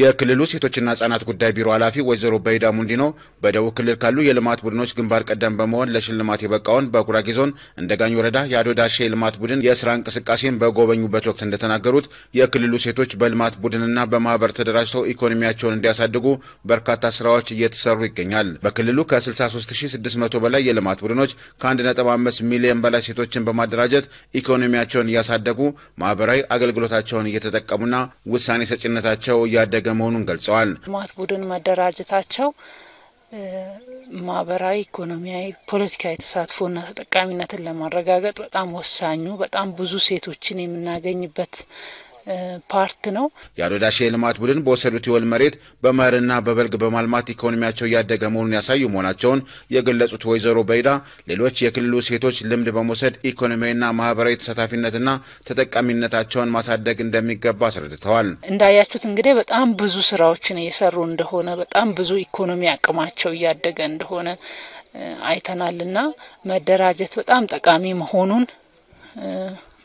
የክልሉ ሴቶችና ህጻናት ጉዳይ ቢሮ ኃላፊ ወይዘሮ በይዳ ሙንዲኖ በደቡብ ክልል ካሉ የልማት ቡድኖች ግንባር ቀደም በመሆን ለሽልማት የበቃውን በጉራጌ ዞን እንደጋኝ ወረዳ የአዶዳሼ የልማት ቡድን የስራ እንቅስቃሴን በጎበኙበት ወቅት እንደተናገሩት የክልሉ ሴቶች በልማት ቡድንና በማህበር ተደራጅተው ኢኮኖሚያቸውን እንዲያሳድጉ በርካታ ስራዎች እየተሰሩ ይገኛል። በክልሉ ከ63600 በላይ የልማት ቡድኖች ከ1.5 ሚሊዮን በላይ ሴቶችን በማደራጀት ኢኮኖሚያቸውን እያሳደጉ ማህበራዊ አገልግሎታቸውን እየተጠቀሙና ውሳኔ ሰጭነታቸው እያደገ እያደገ መሆኑን ገልጸዋል። ልማት ቡድን መደራጀታቸው ማህበራዊ፣ ኢኮኖሚያዊ፣ ፖለቲካዊ ተሳትፎና ተጠቃሚነትን ለማረጋገጥ በጣም ወሳኙ በጣም ብዙ ሴቶችን የምናገኝበት ፓርት ነው። የአዶዳሽ የልማት ቡድን በወሰዱት የወል መሬት በመኸርና በበልግ በማልማት ኢኮኖሚያቸው እያደገ መሆኑን ያሳዩ መሆናቸውን የገለጹት ወይዘሮ በይዳ ሌሎች የክልሉ ሴቶች ልምድ በመውሰድ ኢኮኖሚያዊና ማህበራዊ ተሳታፊነትና ተጠቃሚነታቸውን ማሳደግ እንደሚገባ አስረድተዋል። እንዳያችሁት እንግዲህ በጣም ብዙ ስራዎችን እየሰሩ እንደሆነ በጣም ብዙ ኢኮኖሚ አቅማቸው እያደገ እንደሆነ አይተናልና መደራጀት በጣም ጠቃሚ መሆኑን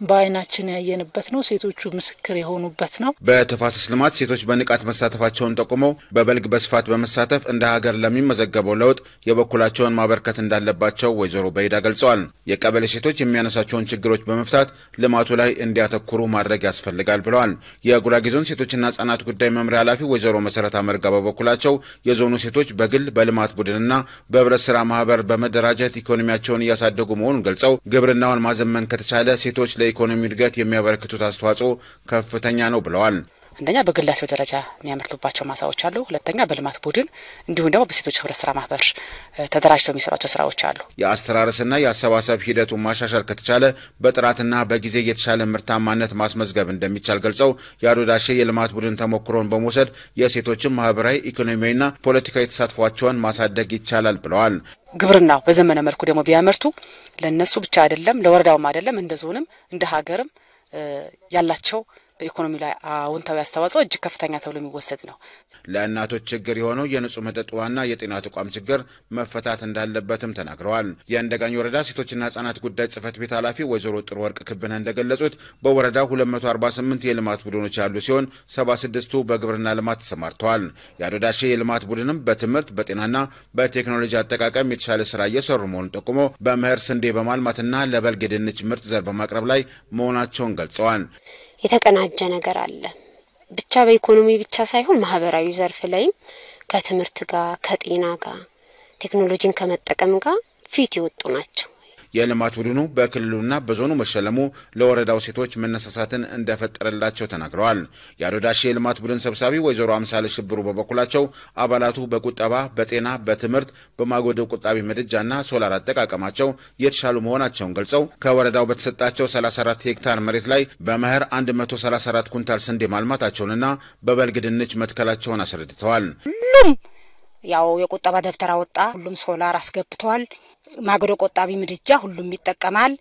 በአይናችን ያየንበት ነው። ሴቶቹ ምስክር የሆኑበት ነው። በተፋሰስ ልማት ሴቶች በንቃት መሳተፋቸውን ጠቁመው በበልግ በስፋት በመሳተፍ እንደ ሀገር ለሚመዘገበው ለውጥ የበኩላቸውን ማበርከት እንዳለባቸው ወይዘሮ በይዳ ገልጸዋል። የቀበሌ ሴቶች የሚያነሳቸውን ችግሮች በመፍታት ልማቱ ላይ እንዲያተኩሩ ማድረግ ያስፈልጋል ብለዋል። የጉራጌ ዞን ሴቶችና ህጻናት ጉዳይ መምሪያ ኃላፊ ወይዘሮ መሰረት አመርጋ በበኩላቸው የዞኑ ሴቶች በግል በልማት ቡድንና በህብረት ስራ ማህበር በመደራጀት ኢኮኖሚያቸውን እያሳደጉ መሆኑን ገልጸው ግብርናውን ማዘመን ከተቻለ ሴቶች ለ ለኢኮኖሚ እድገት የሚያበረክቱት አስተዋጽኦ ከፍተኛ ነው ብለዋል። አንደኛ በግላቸው ደረጃ የሚያመርቱባቸው ማሳዎች አሉ። ሁለተኛ በልማት ቡድን እንዲሁም ደግሞ በሴቶች ህብረት ስራ ማህበር ተደራጅተው የሚሰሯቸው ስራዎች አሉ። የአስተራረስና የአሰባሰብ ሂደቱን ማሻሻል ከተቻለ በጥራትና በጊዜ የተሻለ ምርታማነት ማስመዝገብ እንደሚቻል ገልጸው የአዶዳሼ የልማት ቡድን ተሞክሮን በመውሰድ የሴቶችን ማህበራዊ ኢኮኖሚያዊና ፖለቲካዊ ተሳትፏቸውን ማሳደግ ይቻላል ብለዋል። ግብርናው በዘመነ መልኩ ደግሞ ቢያመርቱ ለእነሱ ብቻ አይደለም፣ ለወረዳውም አይደለም፣ እንደ ዞንም እንደ ሀገርም ያላቸው በኢኮኖሚ ላይ አዎንታዊ አስተዋጽኦ እጅግ ከፍተኛ ተብሎ የሚወሰድ ነው። ለእናቶች ችግር የሆነው የንጹህ መጠጥ ውሃና የጤና ተቋም ችግር መፈታት እንዳለበትም ተናግረዋል። የአንደጋኝ ወረዳ ሴቶችና ህጻናት ጉዳይ ጽህፈት ቤት ኃላፊ ወይዘሮ ጥሩ ወርቅ ክብነ እንደገለጹት በወረዳው 248 የልማት ቡድኖች ያሉ ሲሆን 76ቱ በግብርና ልማት ተሰማርተዋል። የአዶዳሼ የልማት ቡድንም በትምህርት በጤናና በቴክኖሎጂ አጠቃቀም የተሻለ ስራ እየሰሩ መሆኑን ጠቁሞ በምህር ስንዴ በማልማትና ለበልግ የድንች ምርጥ ዘር በማቅረብ ላይ መሆናቸውን ገልጸዋል። የተቀናጀ ነገር አለ። ብቻ በኢኮኖሚ ብቻ ሳይሆን ማህበራዊ ዘርፍ ላይም ከትምህርት ጋር ከጤና ጋር ቴክኖሎጂን ከመጠቀም ጋር ፊት የወጡ ናቸው። የልማት ቡድኑ በክልሉና በዞኑ መሸለሙ ለወረዳው ሴቶች መነሳሳትን እንደፈጠረላቸው ተናግረዋል። የአዶዳሽ የልማት ቡድን ሰብሳቢ ወይዘሮ አምሳለ ሽብሩ በበኩላቸው አባላቱ በቁጠባ በጤና በትምህርት በማጎደብ ቁጣቢ ምድጃና ሶላር አጠቃቀማቸው የተሻሉ መሆናቸውን ገልጸው ከወረዳው በተሰጣቸው 34 ሄክታር መሬት ላይ በመኸር 134 ኩንታል ስንዴ ማልማታቸውንና በበልግ ድንች መትከላቸውን አስረድተዋል። ያው የቁጠባ ደብተር አወጣ። ሁሉም ሶላር አስገብቷል። ማገዶ ቆጣቢ ምድጃ ሁሉም ይጠቀማል።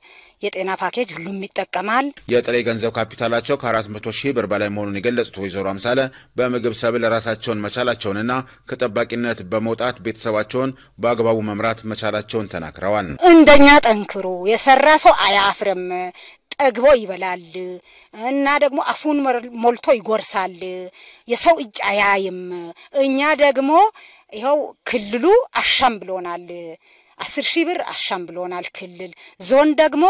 የጤና ፓኬጅ ሁሉም ይጠቀማል። የጥሬ ገንዘብ ካፒታላቸው ከ400 ሺህ ብር በላይ መሆኑን የገለጹት ወይዘሮ አምሳለ በምግብ ሰብል ራሳቸውን መቻላቸውንና ከጠባቂነት በመውጣት ቤተሰባቸውን በአግባቡ መምራት መቻላቸውን ተናግረዋል። እንደኛ ጠንክሩ፣ የሰራ ሰው አያፍርም። ጠግቦ ይበላል እና ደግሞ አፉን ሞልቶ ይጎርሳል። የሰው እጅ አያይም። እኛ ደግሞ ይኸው ክልሉ አሻም ብሎናል። አስር ሺህ ብር አሻም ብሎናል ክልል። ዞን ደግሞ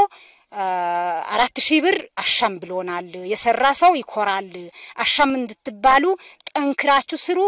አራት ሺህ ብር አሻም ብሎናል። የሰራ ሰው ይኮራል። አሻም እንድትባሉ ጠንክራችሁ ስሩ።